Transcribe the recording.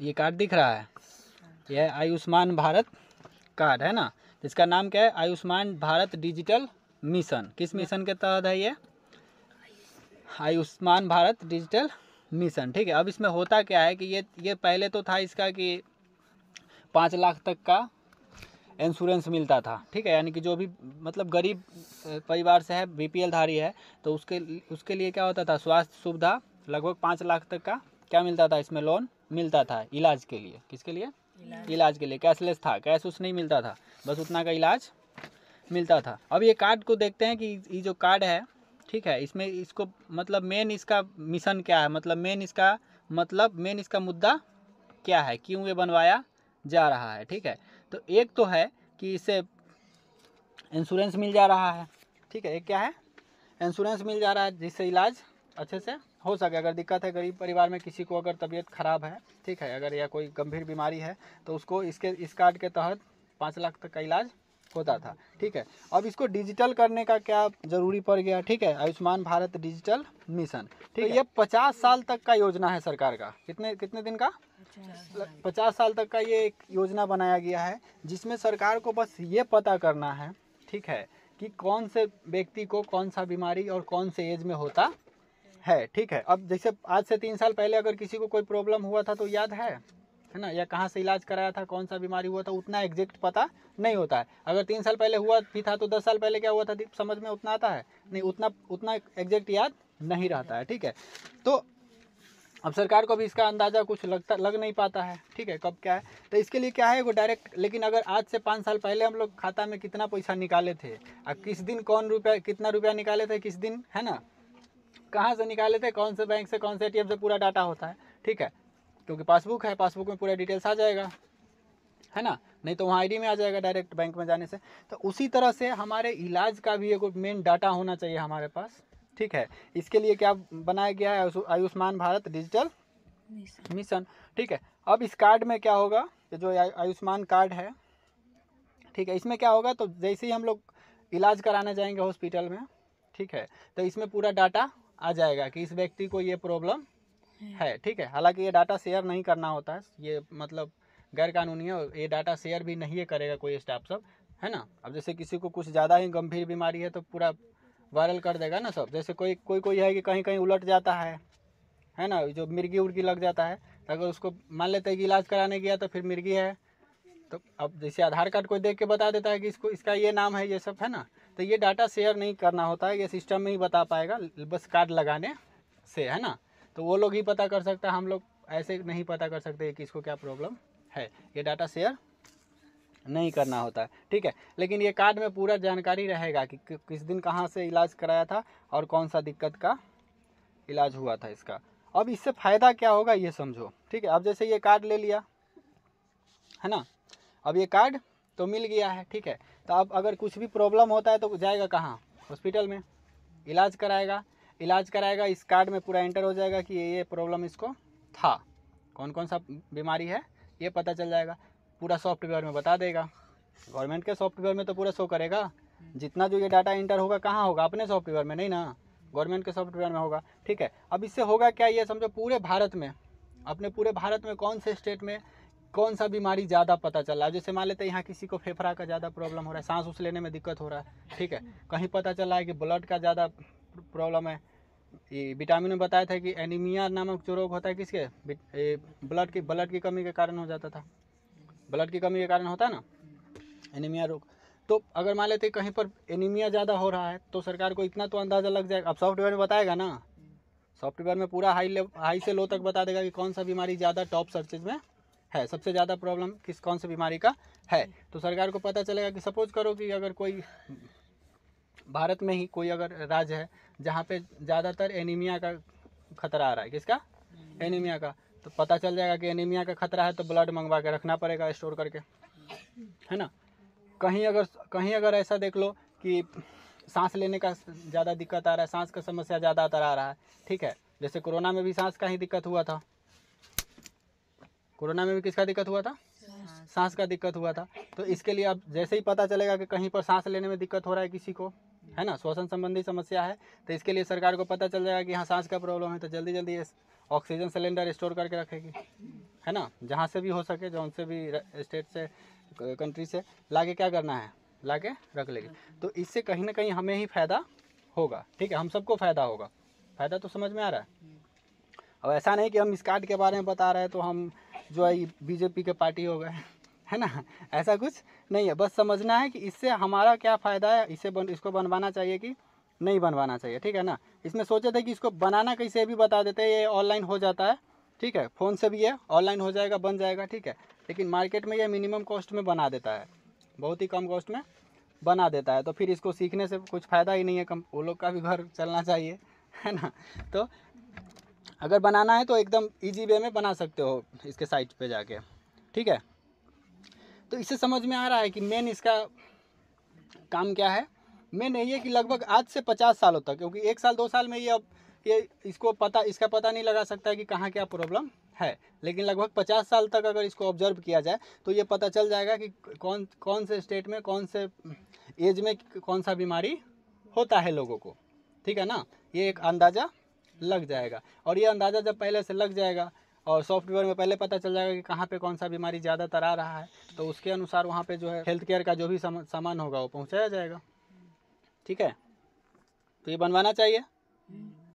ये कार्ड दिख रहा है यह आयुष्मान भारत कार्ड है ना इसका नाम क्या है आयुष्मान भारत डिजिटल मिशन किस मिशन के तहत है ये आयुष्मान भारत डिजिटल मिशन ठीक है अब इसमें होता क्या है कि ये ये पहले तो था इसका कि पाँच लाख तक का इंश्योरेंस मिलता था ठीक है यानी कि जो भी मतलब गरीब परिवार से है बीपीएल धारी है तो उसके उसके लिए क्या होता था स्वास्थ्य सुविधा लगभग पाँच लाख तक का क्या मिलता था इसमें लोन मिलता था इलाज के लिए किसके लिए इलाज, इलाज के लिए कैशलेस था कैश उस नहीं मिलता था बस उतना का इलाज मिलता था अब ये कार्ड को देखते हैं कि ये जो कार्ड है ठीक है इसमें इसको मतलब मेन इसका मिशन क्या है मतलब मेन इसका मतलब मेन इसका मुद्दा क्या है क्यों ये बनवाया जा रहा है ठीक है तो एक तो है कि इसे इंश्योरेंस मिल जा रहा है ठीक है एक क्या है इंश्योरेंस मिल जा रहा है जिससे इलाज अच्छे से हो सके अगर दिक्कत है गरीब परिवार में किसी को अगर तबीयत ख़राब है ठीक है अगर या कोई गंभीर बीमारी है तो उसको इसके इस कार्ड के तहत पाँच लाख तक का इलाज होता था ठीक है अब इसको डिजिटल करने का क्या जरूरी पड़ गया ठीक है आयुष्मान भारत डिजिटल मिशन ठीक है ये पचास साल तक का योजना है सरकार का कितने कितने दिन का पचास साल तक का ये एक योजना बनाया गया है जिसमें सरकार को बस ये पता करना है ठीक है कि कौन से व्यक्ति को कौन सा बीमारी और कौन से एज में होता है ठीक है अब जैसे आज से तीन साल पहले अगर किसी को कोई प्रॉब्लम हुआ था तो याद है है ना या कहाँ से इलाज कराया था कौन सा बीमारी हुआ था उतना एग्जैक्ट पता नहीं होता है अगर तीन साल पहले हुआ भी था तो दस साल पहले क्या हुआ था समझ में उतना आता है नहीं उतना उतना एग्जैक्ट याद नहीं रहता है ठीक है तो अब सरकार को भी इसका अंदाज़ा कुछ लगता लग नहीं पाता है ठीक है कब क्या है तो इसके लिए क्या है वो डायरेक्ट लेकिन अगर आज से पाँच साल पहले हम लोग खाता में कितना पैसा निकाले थे और किस दिन कौन रुपया कितना रुपया निकाले थे किस दिन है ना कहाँ से निकाले थे कौन से बैंक से कौन से ए से पूरा डाटा होता है ठीक है क्योंकि पासबुक है पासबुक में पूरा डिटेल्स आ जाएगा है ना नहीं तो वहाँ आईडी में आ जाएगा डायरेक्ट बैंक में जाने से तो उसी तरह से हमारे इलाज का भी एक मेन डाटा होना चाहिए हमारे पास ठीक है इसके लिए क्या बनाया गया है आयुष्मान भारत डिजिटल मिशन ठीक है अब इस कार्ड में क्या होगा जो आयुष्मान कार्ड है ठीक है इसमें क्या होगा तो जैसे ही हम लोग इलाज कराने जाएंगे हॉस्पिटल में ठीक है तो इसमें पूरा डाटा आ जाएगा कि इस व्यक्ति को ये प्रॉब्लम है ठीक है हालांकि ये डाटा शेयर नहीं करना होता है ये मतलब गैर कानूनी है ये डाटा शेयर भी नहीं करेगा कोई स्टाफ सब है ना अब जैसे किसी को कुछ ज़्यादा ही गंभीर बीमारी है तो पूरा वायरल कर देगा ना सब जैसे कोई कोई कोई है कि कहीं कहीं उलट जाता है है ना जो मिर्गी उर्गी लग जाता है तो अगर उसको मान लेते हैं कि इलाज कराने गया तो फिर मिर्गी है तो अब जैसे आधार कार्ड कोई देख के बता देता है कि इसको इसका ये नाम है ये सब है ना तो ये डाटा शेयर नहीं करना होता है ये सिस्टम में ही बता पाएगा बस कार्ड लगाने से है ना तो वो लोग ही पता कर सकता है हम लोग ऐसे नहीं पता कर सकते कि इसको क्या प्रॉब्लम है ये डाटा शेयर नहीं करना होता है ठीक है लेकिन ये कार्ड में पूरा जानकारी रहेगा कि किस दिन कहाँ से इलाज कराया था और कौन सा दिक्कत का इलाज हुआ था इसका अब इससे फ़ायदा क्या होगा ये समझो ठीक है अब जैसे ये कार्ड ले लिया है ना अब ये कार्ड तो मिल गया है ठीक है तो अब अगर कुछ भी प्रॉब्लम होता है तो जाएगा कहाँ हॉस्पिटल में इलाज कराएगा इलाज कराएगा इस कार्ड में पूरा एंटर हो जाएगा कि ये प्रॉब्लम इसको था कौन कौन सा बीमारी है ये पता चल जाएगा पूरा सॉफ्टवेयर में बता देगा गवर्नमेंट के सॉफ्टवेयर में तो पूरा शो करेगा जितना जो ये डाटा इंटर होगा कहाँ होगा अपने सॉफ्टवेयर में नहीं ना गवर्नमेंट के सॉफ्टवेयर में होगा ठीक है अब इससे होगा क्या ये समझो पूरे भारत में अपने पूरे भारत में कौन से स्टेट में कौन सा बीमारी ज़्यादा पता चल रहा है जैसे मान लेते हैं यहाँ किसी को फेफड़ा का ज़्यादा प्रॉब्लम हो रहा है सांस उस लेने में दिक्कत हो रहा है ठीक है कहीं पता चल रहा है कि ब्लड का ज़्यादा प्रॉब्लम है ये विटामिन में बताया था कि एनीमिया नामक जो रोग होता है किसके ब्लड की ब्लड की कमी के कारण हो जाता था ब्लड की कमी के कारण होता है ना एनीमिया रोग तो अगर मान लेते कहीं पर एनीमिया ज़्यादा हो रहा है तो सरकार को इतना तो अंदाज़ा लग जाएगा अब सॉफ्टवेयर में बताएगा ना सॉफ्टवेयर में पूरा हाई हाई से लो तक बता देगा कि कौन सा बीमारी ज़्यादा टॉप सर्चेज में है सबसे ज़्यादा प्रॉब्लम किस कौन सी बीमारी का है तो सरकार को पता चलेगा कि सपोज करो कि अगर कोई भारत में ही कोई अगर राज्य है जहाँ पे ज़्यादातर एनीमिया का खतरा आ रहा है किसका एनीमिया का तो पता चल जाएगा कि एनीमिया का खतरा है तो ब्लड मंगवा के रखना पड़ेगा स्टोर करके है ना कहीं अगर कहीं अगर ऐसा देख लो कि सांस लेने का ज़्यादा दिक्कत आ रहा है सांस का समस्या ज़्यादातर आ रहा है ठीक है जैसे कोरोना में भी सांस का ही दिक्कत हुआ था कोरोना में भी किसका दिक्कत हुआ था सांस का दिक्कत हुआ था तो इसके लिए अब जैसे ही पता चलेगा कि कहीं पर सांस लेने में दिक्कत हो रहा है किसी को है ना श्वसन संबंधी समस्या है तो इसके लिए सरकार को पता चल जाएगा कि यहाँ सांस का प्रॉब्लम है तो जल्दी जल्दी ऑक्सीजन सिलेंडर स्टोर करके रखेगी है ना जहाँ से भी हो सके जो उनसे भी स्टेट से कंट्री से लाके क्या करना है लाके रख लेगी तो इससे कहीं ना कहीं हमें ही फ़ायदा होगा ठीक है हम सबको फ़ायदा होगा फ़ायदा तो समझ में आ रहा है अब ऐसा नहीं कि हम इस कार्ड के बारे में बता रहे हैं तो हम जो है बीजेपी के पार्टी हो गए है ना ऐसा कुछ नहीं है बस समझना है कि इससे हमारा क्या फ़ायदा है इसे बन इसको बनवाना चाहिए कि नहीं बनवाना चाहिए ठीक है ना इसमें सोचे थे कि इसको बनाना कैसे भी बता देते ये ऑनलाइन हो जाता है ठीक है फ़ोन से भी है ऑनलाइन हो जाएगा बन जाएगा ठीक है लेकिन मार्केट में यह मिनिमम कॉस्ट में बना देता है बहुत ही कम कॉस्ट में बना देता है तो फिर इसको सीखने से कुछ फ़ायदा ही नहीं है कम वो लोग का भी घर चलना चाहिए है ना तो अगर बनाना है तो एकदम ईजी वे में बना सकते हो इसके साइट पे जाके ठीक है तो इसे समझ में आ रहा है कि मेन इसका काम क्या है मेन यही है कि लगभग आज से पचास सालों तक क्योंकि एक साल दो साल में ये अब ये इसको पता इसका पता नहीं लगा सकता कि कहाँ क्या प्रॉब्लम है लेकिन लगभग पचास साल तक अगर इसको ऑब्जर्व किया जाए तो ये पता चल जाएगा कि कौन कौन से स्टेट में कौन से एज में कौन सा बीमारी होता है लोगों को ठीक है ना ये एक अंदाज़ा लग जाएगा और ये अंदाज़ा जब पहले से लग जाएगा और सॉफ्टवेयर में पहले पता चल जाएगा कि कहाँ पे कौन सा बीमारी ज़्यादातर आ रहा है तो उसके अनुसार वहाँ पे जो है हेल्थ केयर का जो भी सामान होगा वो पहुँचाया जाएगा ठीक है तो ये बनवाना चाहिए